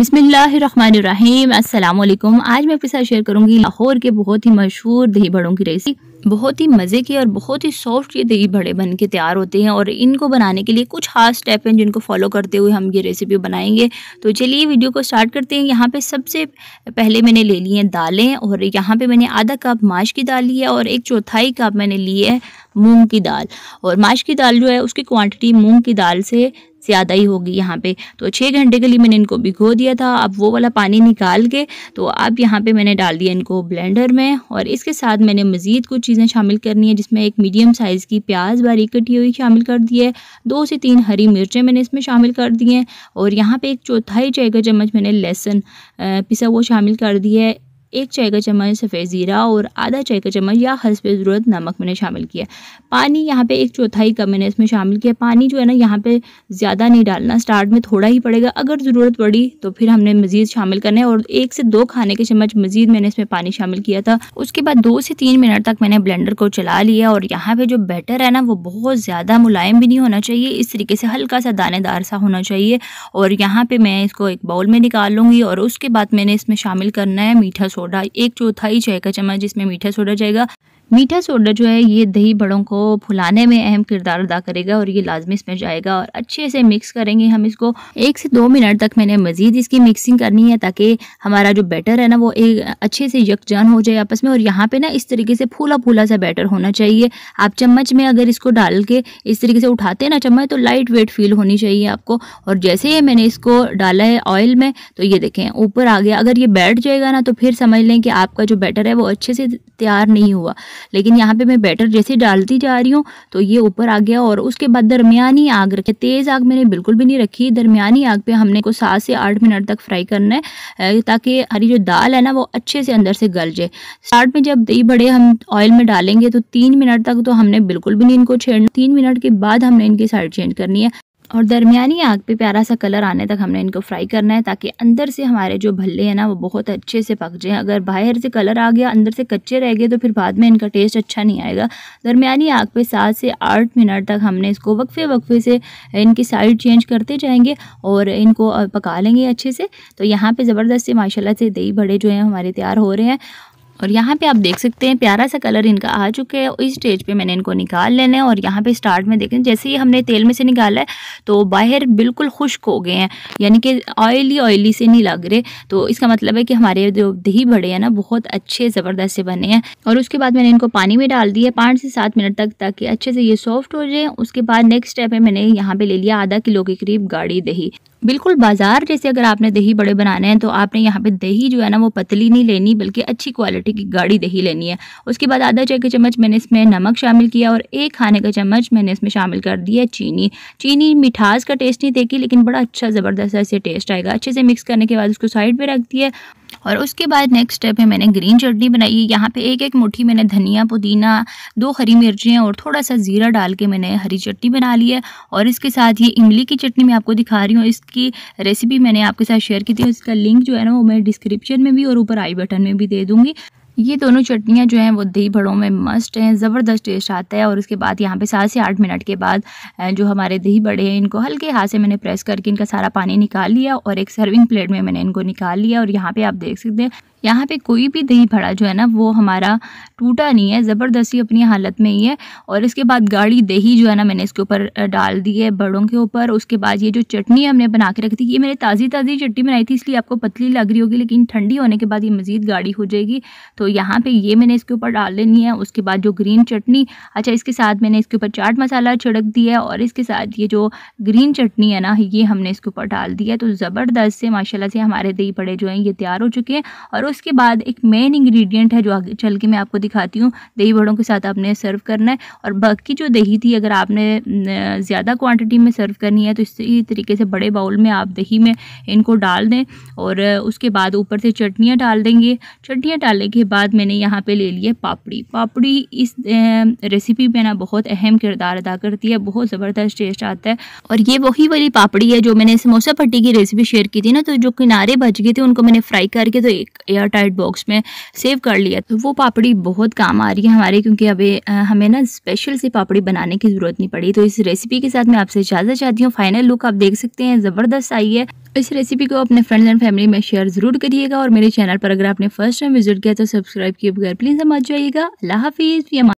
अस्सलाम वालेकुम आज मैं आपके साथ शेयर करूंगी लाहौर के बहुत ही मशहूर दही बड़ों की रेसिपी बहुत ही मज़े के और बहुत ही सॉफ्ट ये दही बड़े बन के तैयार होते हैं और इनको बनाने के लिए कुछ खास स्टेप हैं जिनको फॉलो करते हुए हम ये रेसिपी बनाएंगे तो चलिए वीडियो को स्टार्ट करते हैं यहाँ पे सबसे पहले मैंने ले ली हैं दालें और यहाँ पे मैंने आधा कप माश की दाल ली है और एक चौथाई कप मैंने ली है मूँग की दाल और माश की दाल जो है उसकी क्वान्टिटी मूँग की दाल से ज़्यादा ही होगी यहाँ पे तो छः घंटे के लिए मैंने इनको भिगो दिया था अब वो वाला पानी निकाल के तो अब यहाँ पे मैंने डाल दिया इनको ब्लेंडर में और इसके साथ मैंने मज़ीद कुछ चीज़ें शामिल करनी है जिसमें एक मीडियम साइज़ की प्याज बारीक कटी हुई शामिल कर दी है दो से तीन हरी मिर्चें मैंने इसमें शामिल कर दी हैं और यहाँ पर एक चौथाई चाय का चम्मच मैंने लहसुन पिसा वो शामिल कर दिया है एक चाय का चम्मच सफ़ेद ज़ीरा और आधा चाय का चम्मच या हंस ज़रूरत नमक मैंने शामिल किया पानी यहाँ पे एक चौथाई कम मैंने इसमें शामिल किया पानी जो है ना यहाँ पे ज़्यादा नहीं डालना स्टार्ट में थोड़ा ही पड़ेगा अगर ज़रूरत पड़ी तो फिर हमने मज़ीद शामिल करना है और एक से दो खाने के चम्मच मज़ीद मैंने इसमें पानी शामिल किया था उसके बाद दो से तीन मिनट तक मैंने ब्लेंडर को चला लिया और यहाँ पर जो बैटर है ना वो बहुत ज़्यादा मुलायम भी नहीं होना चाहिए इस तरीके से हल्का सा दानेदार सा होना चाहिए और यहाँ पर मैं इसको एक बाउल में निकाल लूँगी और उसके बाद मैंने इसमें शामिल करना है मीठा सोडा एक चौथाई चाय का चम्मच जिसमें मीठा सोडा जाएगा मीठा सोडा जो है ये दही बड़ों को फुलाने में अहम किरदार अदा करेगा और ये लाजमी इसमें जाएगा और अच्छे से मिक्स करेंगे हम इसको एक से दो मिनट तक मैंने मज़ीद इसकी मिक्सिंग करनी है ताकि हमारा जो बैटर है ना वो एक अच्छे से यकजान हो जाए आपस में और यहाँ पे ना इस तरीके से फूला फूला सा बैटर होना चाहिए आप चम्मच में अगर इसको डाल के इस तरीके से उठाते हैं ना चम्मच तो लाइट वेट फील होनी चाहिए आपको और जैसे ही मैंने इसको डाला है ऑयल में तो ये देखें ऊपर आ गया अगर ये बैठ जाएगा ना तो फिर समझ लें कि आपका जो बैटर है वो अच्छे से तैयार नहीं हुआ लेकिन यहाँ पे मैं बैटर जैसे डालती जा रही हूँ तो ये ऊपर आ गया और उसके बाद दरमियानी आग रखे तेज़ आग मैंने बिल्कुल भी नहीं रखी दरमियानी आग पे हमने को सात से आठ मिनट तक फ्राई करना है ताकि हरी जो दाल है ना वो अच्छे से अंदर से गल जाए स्टार्ट में जब दही बड़े हम ऑयल में डालेंगे तो तीन मिनट तक तो हमने बिल्कुल भी नहीं इनको छेड़ना तीन मिनट के बाद हमने इनकी साइड चेंज करनी है और दरमियानी आग पे प्यारा सा कलर आने तक हमने इनको फ्राई करना है ताकि अंदर से हमारे जो भल्ले हैं ना वो बहुत अच्छे से पक जाएँ अगर बाहर से कलर आ गया अंदर से कच्चे रह गए तो फिर बाद में इनका टेस्ट अच्छा नहीं आएगा दरमियानी आग पे सात से आठ मिनट तक हमने इसको वक्फे वक्फे से इनकी साइड चेंज करते जाएंगे और इनको पका लेंगे अच्छे से तो यहाँ पर ज़बरदस्त से माशाला से दही बड़े जो हैं हमारे तैयार हो रहे हैं और यहाँ पे आप देख सकते हैं प्यारा सा कलर इनका आ चुका है इस स्टेज पे मैंने इनको निकाल लेना है और यहाँ पे स्टार्ट में देखें जैसे ही हमने तेल में से निकाला है तो बाहर बिल्कुल खुश्क हो गए हैं यानी कि ऑयली ऑयली से नहीं लग रहे तो इसका मतलब है कि हमारे जो दही बड़े हैं ना बहुत अच्छे ज़बरदस्त से बने हैं और उसके बाद मैंने इनको पानी में डाल दिया पाँच से सात मिनट तक ताकि अच्छे से ये सॉफ्ट हो जाए उसके बाद नेक्स्ट स्टेप है मैंने यहाँ पर ले लिया आधा किलो के करीब गाढ़ी दही बिल्कुल बाज़ार जैसे अगर आपने दही बड़े बनाने हैं तो आपने यहाँ पे दही जो है ना वो पतली नहीं लेनी बल्कि अच्छी क्वालिटी की गाढ़ी दही लेनी है उसके बाद आधा चाय का चम्मच मैंने इसमें नमक शामिल किया और एक खाने का चम्मच मैंने इसमें शामिल कर दिया चीनी चीनी मिठास का टेस्ट नहीं देगी लेकिन बड़ा अच्छा ज़बरदस्त ऐसे टेस्ट आएगा अच्छे से मिक्स करने के बाद उसको साइड पर रख दिया और उसके बाद नेक्स्ट स्टेप है मैंने ग्रीन चटनी बनाई है यहाँ पे एक एक मुट्ठी मैंने धनिया पुदीना दो हरी मिर्चें और थोड़ा सा ज़ीरा डाल के मैंने हरी चटनी बना ली है और इसके साथ ये इमली की चटनी मैं आपको दिखा रही हूँ इसकी रेसिपी मैंने आपके साथ शेयर की थी उसका लिंक जो है ना वो मैं डिस्क्रिप्शन में भी और ऊपर आई बटन में भी दे दूँगी ये दोनों चटनियाँ जो हैं वो दही भड़ों में मस्ट हैं ज़बरदस्त टेस्ट आता है और उसके बाद यहाँ पे सात से आठ मिनट के बाद जो हमारे दही बड़े हैं इनको हल्के हाथ से मैंने प्रेस करके इनका सारा पानी निकाल लिया और एक सर्विंग प्लेट में मैंने इनको निकाल लिया और यहाँ पर आप देख सकते हैं यहाँ पे कोई भी दही भड़ा जो है ना वो हमारा टूटा नहीं है ज़बरदस्ती अपनी हालत में ही है और इसके बाद गाढ़ी दही जो है ना मैंने इसके ऊपर डाल दी है बड़ों के ऊपर उसके बाद ये जो चटनी हमने बना के रखी थी ये मैंने ताज़ी ताज़ी चटनी बनाई थी इसलिए आपको पतली लग रही होगी लेकिन ठंडी होने के बाद ये मज़ीद गाढ़ी हो जाएगी तो यहाँ पर ये मैंने इसके ऊपर डाल लेनी है उसके बाद जो ग्रीन चटनी अच्छा इसके साथ मैंने इसके ऊपर चाट मसाला छिड़क दिया है और इसके साथ ये जो ग्रीन चटनी है ना ये हमने इसके ऊपर डाल दिया है तो ज़बरदस्त से माशाला से हमारे दही बड़े जो हैं ये तैयार हो चुके हैं और उसके बाद एक मेन इंग्रेडिएंट है जो आगे चल के मैं आपको दिखाती हूँ दही बड़ों के साथ आपने सर्व करना है और बाकी जो दही थी अगर आपने ज़्यादा क्वांटिटी में सर्व करनी है तो इसी तरीके से बड़े बाउल में आप दही में इनको डाल दें और उसके बाद ऊपर से चटनियाँ डाल देंगे चटनियाँ डालने के बाद मैंने यहाँ पर ले लिया पापड़ी पापड़ी इस रेसिपी में ना बहुत अहम किरदार अदा करती है बहुत ज़बरदस्त टेस्ट आता है और ये वही वाली पापड़ी है जो मैंने समोसा पट्टी की रेसिपी शेयर की थी ना तो जो किनारे बच गए थे उनको मैंने फ्राई करके तो एक एयर टाइट बॉक्स में सेव कर लिया तो वो पापड़ी बहुत काम आ रही है हमारे क्योंकि अभी हमें ना स्पेशल से पापड़ी बनाने की ज़रूरत नहीं पड़ी तो इस रेसिपी के साथ मैं आपसे इजाज़त चाहती हूँ फाइनल लुक आप देख सकते हैं ज़बरदस्त आई है इस रेसिपी को अपने फ्रेंड्स एंड फैमिली में शेयर ज़रूर करिएगा और मेरे चैनल पर अगर आपने फर्स्ट टाइम विजिट किया तो सब्सक्राइब किए बगैर प्लीज़ समझ जाइएगा अल्लाह हाफिज़